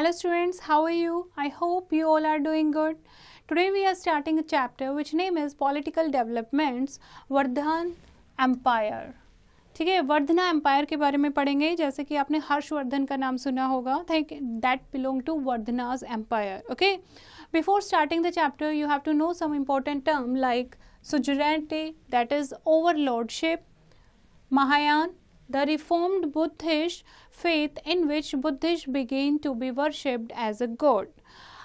hello students how are you i hope you all are doing good today we are starting a chapter which name is political developments vardhan empire ठीक है Vardhana empire के बारे में पढ़ेंगे जैसे कि आपने हर्षवर्धन का नाम सुना होगा thank that belong to Vardhanas empire okay before starting the chapter you have to know some important term like suzerainty that is overlordship Mahayana the reformed Buddhist faith in which Buddhists began to be worshipped as a god.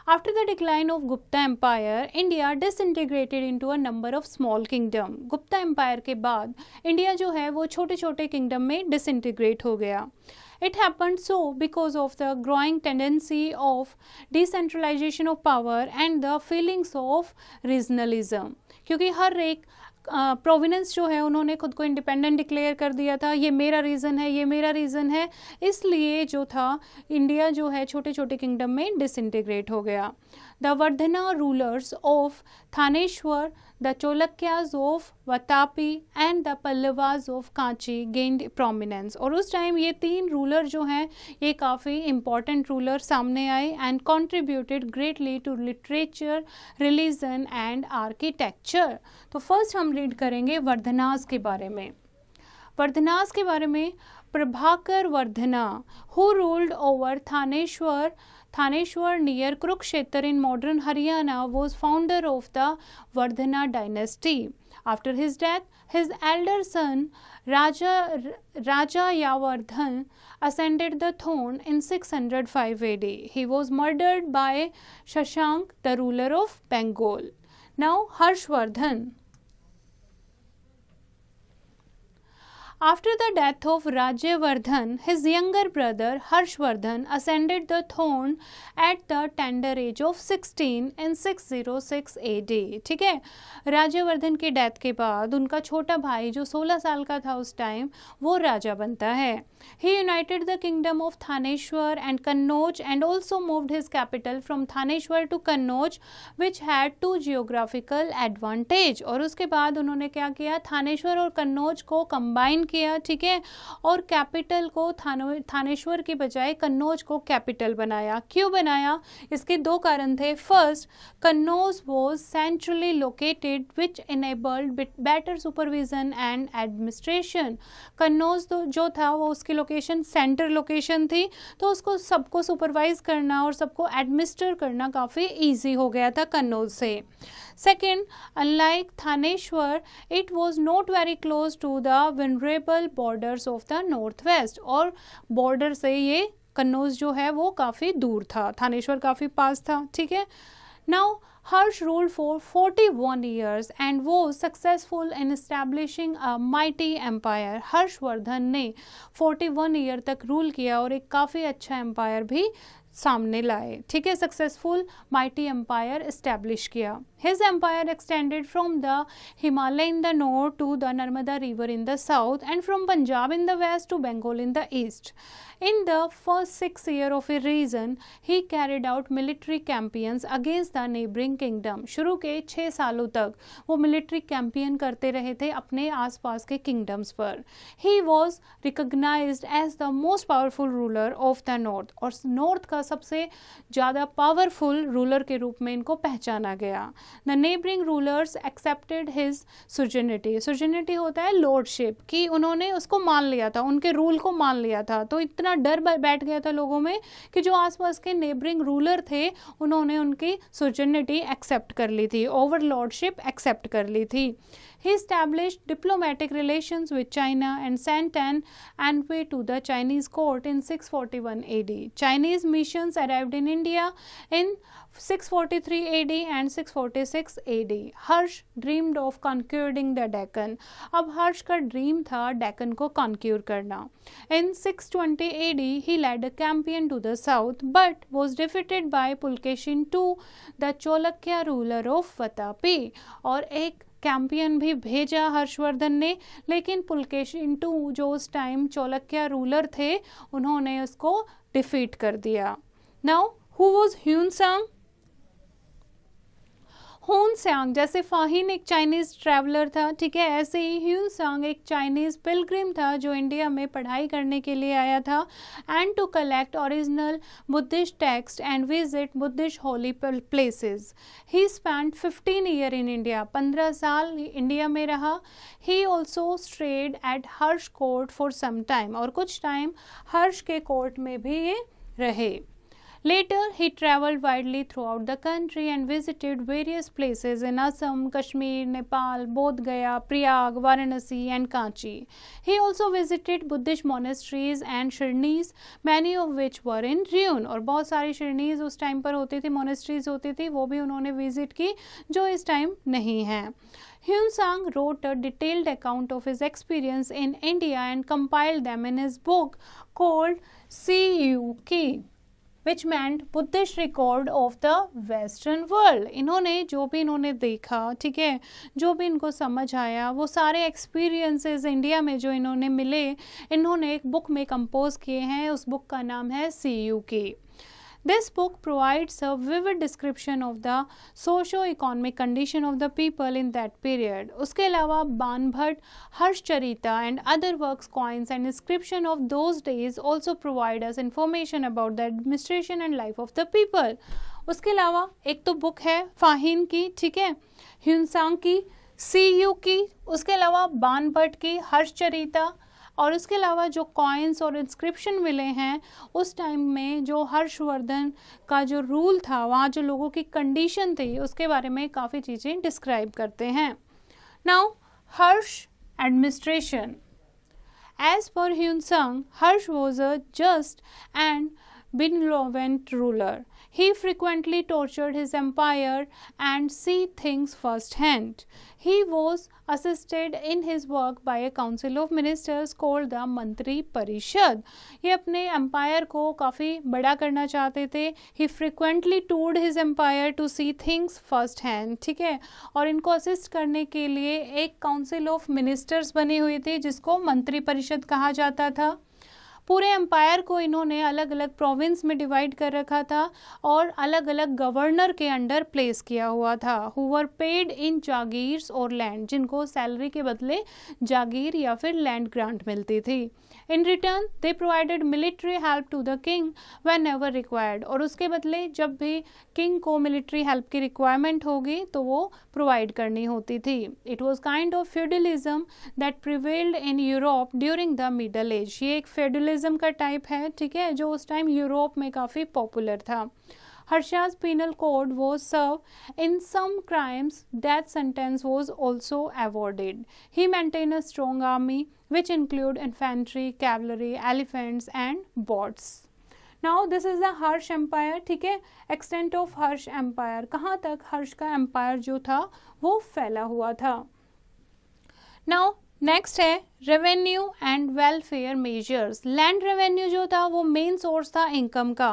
After the decline of Gupta Empire, India disintegrated into a number of small kingdom. Gupta Empire के बाद India जो है वो छोटे छोटे kingdom में disintegrate हो गया It happened so because of the growing tendency of decentralization of power and the feelings of regionalism. क्योंकि हर एक प्रोविनेंस जो है उन्होंने खुद को इंडिपेंडेंट डिक्लेयर कर दिया था ये मेरा रीज़न है ये मेरा रीज़न है इसलिए जो था इंडिया जो है छोटे छोटे किंगडम में डिसइंटीग्रेट हो गया the Vardhana rulers of Thaneshwar the Chalukyas of Vatapi and the Pallavas of Kanchi gained prominence. और उस टाइम ये तीन रूलर जो हैं ये काफ़ी इंपॉर्टेंट रूलर सामने आए and contributed greatly to literature religion and architecture तो फर्स्ट हम रीड करेंगे वर्धनास के बारे में वर्धनास के बारे में Prabhakar Vardhana who ruled over Thaneshwar Thaneshwar near Kurukshetar in modern Haryana was founder of the Vardhana dynasty. After his death, his elder son Raja, Raja Yavardhan ascended the throne in 605 AD. He was murdered by Shashank, the ruler of Bengal. Now Harshvardhan After the death of Rajyavardhan, his younger brother Harshvardhan ascended the throne at the tender age of 16 in 606 AD. ठीक है राज्यवर्धन के death के बाद उनका छोटा भाई जो 16 साल का था उस टाइम वो राजा बनता है he united the kingdom of Thaneshwar and Kannauj and also moved his capital from Thaneshwar to Kannauj which had two geographical advantage और उसके बाद उन्होंने क्या किया थानेश्वर और कन्नौज को कंबाइन किया किया ठीक है और कैपिटल को थानेश्वर के बजाय कन्नौज को कैपिटल बनाया क्यों बनाया इसके दो कारण थे first Kannauj was centrally located which enabled better supervision and administration Kannauj तो जो था वो उसकी लोकेशन सेंटर लोकेशन थी तो उसको सबको सुपरवाइज करना और सबको एडमिनिस्टर करना काफ़ी ईजी हो गया था कन्नौज से Second, unlike Thaneshwar, it was not very close to the vulnerable borders of the northwest or border se ye kannauj jo hai wo kafi dur tha thaneshwar kafi pass tha theek hai now Harsh ruled for 41 years and was successful in establishing a mighty empire. harshvardhan ne 41 year tak rule kiya aur ek kafi acha empire bhi सामने लाए ठीक है successful mighty empire establish किया his empire extended from the Himalaya in the north to the Narmada river in the south and from Punjab in the west to Bengal in the east In the first six year of a reason, he carried out military campaigns against the neighboring kingdom. शुरू के छः सालों तक वो military campaign करते रहे थे अपने आसपास के किंगडम्स पर he was recognise as the most powerful ruler of the north और नॉर्थ का सबसे ज़्यादा पावरफुल रूलर के रूप में इनको पहचाना गया the neighbouring rulers accepted his suzerainty suzerainty होता है लॉर्डशिप कि उन्होंने उसको मान लिया था उनके रूल को मान लिया था तो इतना इतना डर बैठ गया था लोगों में कि जो आसपास के नेबरिंग रूलर थे उन्होंने उनकी सोजनिटी एक्सेप्ट कर ली थी ओवर लॉर्डशिप एक्सेप्ट कर ली थी he establish diplomatic relation with China and sent an envoy to the Chinese court in six forty one A D Chinese mission arrived in India in 643 AD and 646 AD Harsh dreamed of conquering the Deccan अब हर्ष का dream था डेकन को conquer करना in 620 AD he led a campaign to the south but was defeated by Pulkeshin two the Chalukya ruler of Vatapi. और एक Campion भी भेजा हर्षवर्धन ने लेकिन पुलकेशिन टू जो उस टाइम चोलक्या रूलर थे उन्होंने उसको डिफीट कर दिया नाउ हु वॉज ह्यूनसंग हुन सांग जैसे फाहिन एक चाइनीज़ ट्रैवलर था ठीक है ऐसे ही ह्यून सांग एक चाइनीज़ पिलग्रिम था जो इंडिया में पढ़ाई करने के लिए आया था and to collect original Buddhist text and visit Buddhist holy places he spend 15 year in India 15 साल इंडिया में रहा he also stayed at Harsh court for some time और कुछ टाइम हर्ष के कोर्ट में भी ये रहे Later, he traveled widely throughout the country and visited various places in Assam, Kashmir, Nepal, Bodh Gaya, Prayag, Varanasi, and Kanchi. He also visited Buddhist monasteries and shirnis, many of which were in ruin. और बहुत सारी shirnis उस time पर होती थी monasteries होती थी वो भी उन्होंने visit की जो इस time नहीं है Hyun Sang wrote a detailed account of his experience in India and compiled them in his book called CUK. Which meant Buddhist record of the western world इन्होंने जो भी इन्होंने देखा ठीक है जो भी इनको समझ आया वो सारे एक्सपीरियंसेस इंडिया में जो इन्होंने मिले इन्होंने एक बुक में कंपोज किए हैं उस बुक का नाम है C U K This book provides a vivid description of the socio-economic condition of the people in that period. उसके अलावा बानभट हर्षचरिता and other works, coins and inscription of those days also provide us information about the administration and life of the people. उसके अलावा एक तो book है फाहिन की ठीक है ह्यूनसांग की सी यू की उसके अलावा बानभट की हर्षचरिता और इसके अलावा जो कॉइन्स और इंस्क्रिप्शन मिले हैं उस टाइम में जो हर्षवर्धन का जो रूल था वहाँ जो लोगों की कंडीशन थी उसके बारे में काफ़ी चीज़ें डिस्क्राइब करते हैं now Harsh administration as per Hiuen Tsang Harsh was a just and benevolent ruler He frequently tortured his empire and see things first hand He was assisted in his work by a council of ministers called the Mantri Parishad. ये apne empire ko kafi bada karna chahte the He frequently toured his empire to see things first hand theek hai aur inko assist karne ke liye ek council of ministers बनी हुई थी jisko mantri parishad kaha jata tha पूरे empire को इन्होंने अलग अलग province में divide कर रखा था और अलग अलग गवर्नर के अंडर प्लेस किया हुआ था हुर पेड इन जागीर्स और लैंड जिनको सैलरी के बदले जागीर या फिर लैंड ग्रांट मिलती थी in return they provided military help to the king whenever required और उसके बदले जब भी किंग को मिलिट्री हेल्प की रिक्वायरमेंट होगी तो वो प्रोवाइड करनी होती थी it was kind of feudalism that prevailed in Europe during the middle age ये एक फ्यूडलिज्म का टाइप है ठीक है जो उस टाइम यूरोप में काफ़ी पॉपुलर था Harsha's penal code was severe in some crimes death sentence was also awarded he maintain a strong army which include infantry, cavalry, elephants and bots. Now this is the Harsha empire ठीक है extent of Harsh empire कहाँ तक हर्ष का empire जो था वो फैला हुआ था नाउ नेक्स्ट है revenue and welfare measures land revenue जो था वो मेन सोर्स था इनकम का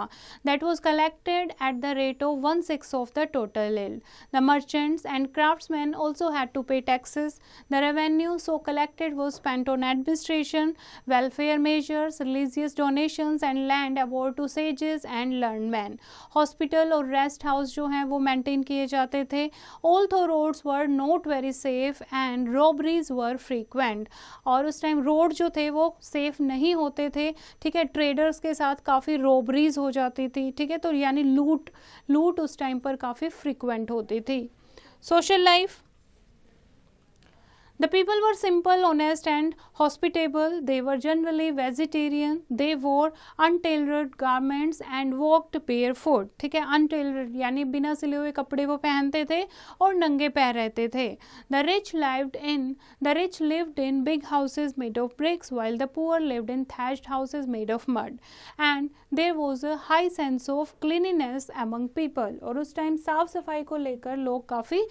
that was collected at the rate of one six of the total yield the merchants and craftsman also had to pay taxes the revenue so collected was spent on administration welfare measures religious donations and land award to sages and learn man hospital और rest house जो हैं वो maintain किए जाते थे although roads were not very safe and robberies were freak frequent और उस time road जो थे वो सेफ नहीं होते थे ठीक है ट्रेडर्स के साथ काफ़ी रोबरीज हो जाती थी ठीक है तो यानी लूट लूट उस टाइम पर काफ़ी फ्रिक्वेंट होती थी social life The people were simple, honest, and hospitable. They were generally vegetarian. They wore untailored garments and walked barefoot. ठीक है untailored यानी बिना सिले हुए कपड़े वो पहनते थे और नंगे पैर रहते थे. The rich lived in the rich lived in big houses made of bricks, while the poor lived in thatched houses made of mud. And there was a high sense of cleanliness among people. और उस time साफ सफाई को लेकर लोग काफी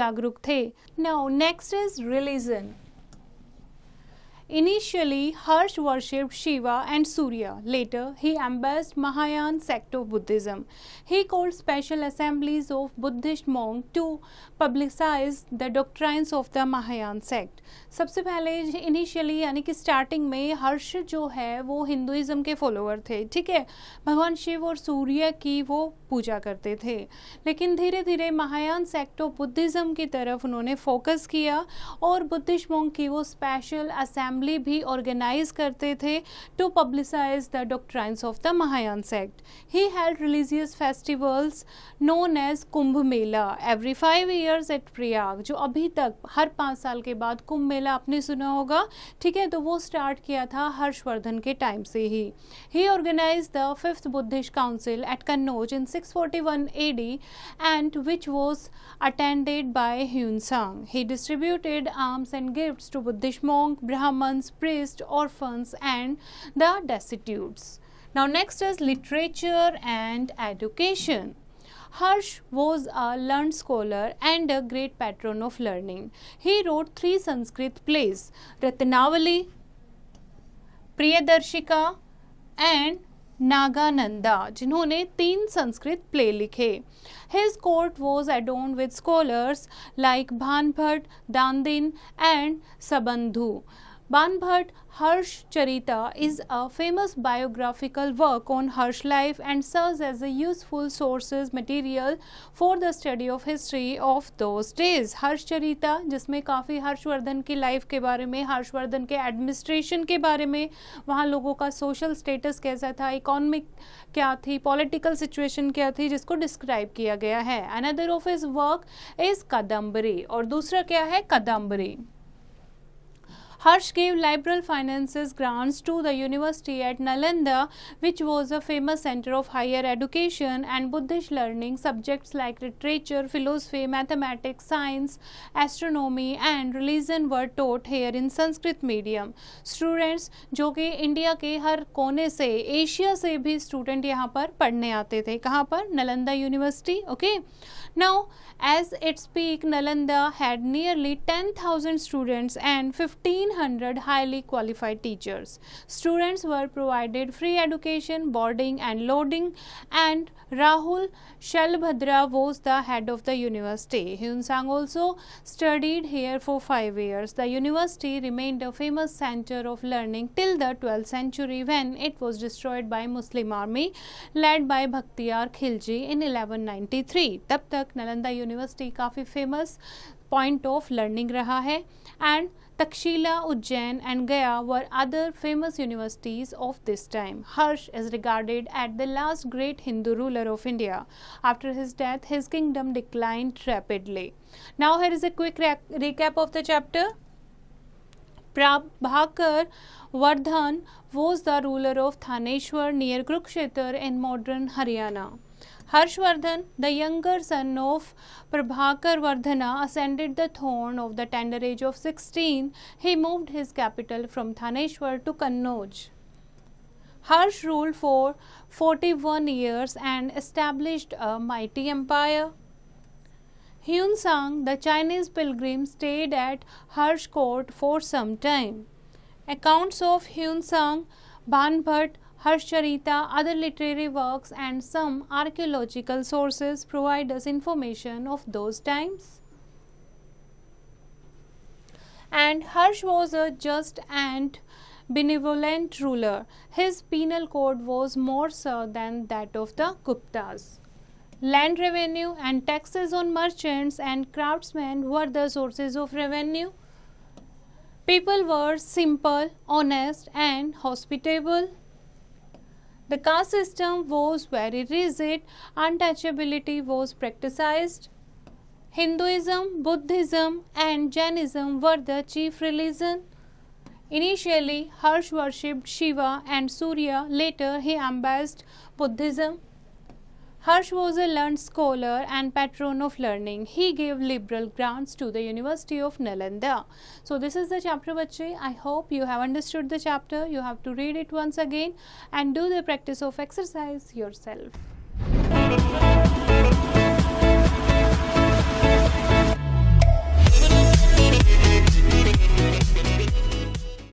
जागरूक थे. Now next is really reason Initially, Harsh worshiped Shiva and Surya. Later, he embraced mahayan sect of Buddhism. He called special assemblies of Buddhist monks to publicize the doctrines of the mahayan sect. sabse pehle initially yani ki starting mein harsh jo hai wo hinduism ke follower the theek hai bhagwan shiv aur surya ki wo puja karte the lekin dheere dheere mahayan sect of buddhism ki taraf unhone focus kiya aur buddhist monk ki wo special assembly assembly भी organise करते थे to publicise the doctrines of the Mahayana sect he held religious festivals known as Kumbh Mela every five years at Prayag जो अभी तक हर पाँच साल के बाद कुंभ मेला आपने सुना होगा ठीक है तो वो स्टार्ट किया था हर्षवर्धन के टाइम से ही he organise the fifth Buddhist council at Kannauj in 641 A D and which was attended by Hiuen Tsang he distributed arms and gift to Buddhist monk Brahmans, commons, priests, orphans and the destitutes. Now next is literature and education. Harsh was a learned scholar and a great patron of learning. He wrote three Sanskrit plays, Ratanavali, Priyadarshika and Nagananda, जिन्होंने तीन Sanskrit play लिखे his court was adorned with scholars like Banabhatta Dandin and Banbhat Harsh Charita is a famous biographical work on Harsh life and serves as a useful sources material for the study of history of those days. Harsh Charita जिसमें काफ़ी हर्षवर्धन की life के बारे में हर्षवर्धन के administration के बारे में वहाँ लोगों का social status कैसा था economic क्या थी political situation क्या थी जिसको describe किया गया है Another of his work is कदम्बरी और दूसरा क्या है कदम्बरी Harsh gave liberal finances grants to the university at Nalanda, which was a famous center of higher education and Buddhist learning subjects like literature, philosophy, mathematics, science, astronomy and religion were taught here in Sanskrit medium. Students जो कि India के हर कोने से Asia से भी student यहाँ पर पढ़ने आते थे कहाँ पर Nalanda university okay now at its peak Nalanda had nearly 10,000 students and 15 1500 highly qualified teachers. Students were provided free education, boarding and loading and Rahul Shalbhadra was the head of the university. Hyunsang also studied here for five years. The university remained a famous center of learning till the 12th century when it was destroyed by Muslim army led by Bhaktiar Khilji in 1193. तब तक Nalanda University काफ़ी famous point of learning रहा Takshila, Ujjain and Gaya were other famous universities of this time. Harsh is regarded as the last great Hindu ruler of India. After his death, his kingdom declined rapidly. Now here is a quick recap of the chapter. Prabhakar Vardhan was the ruler of Thaneshwar near Kurukshetra in modern Haryana. Harshvardhan, the younger son of Prabhakar Vardhana, ascended the throne of the tender age of 16. He moved his capital from Thaneshwar to Kannauj. Harsh ruled for 41 years and established a mighty empire. Hyun Sang, the Chinese pilgrim, stayed at Harsh court for some time. Accounts of Hyun Sang, Harshcharita, other literary works and some archaeological sources provide us information of those times. And Harsh was a just and benevolent ruler. His penal code was more so than that of the Guptas. Land revenue and taxes on merchants and craftsmen were the sources of revenue. People were simple, honest and hospitable. The caste system was very rigid, untouchability was practiced. Hinduism, Buddhism and Jainism were the chief religion. Initially, Harsh worshipped Shiva and Surya. Later, he embraced Buddhism. Hirsch was a learned scholar and patron of learning. He gave liberal grants to the University of Nalanda. So this is the chapter bache. I hope you have understood the chapter. You have to read it once again and do the practice of exercise yourself.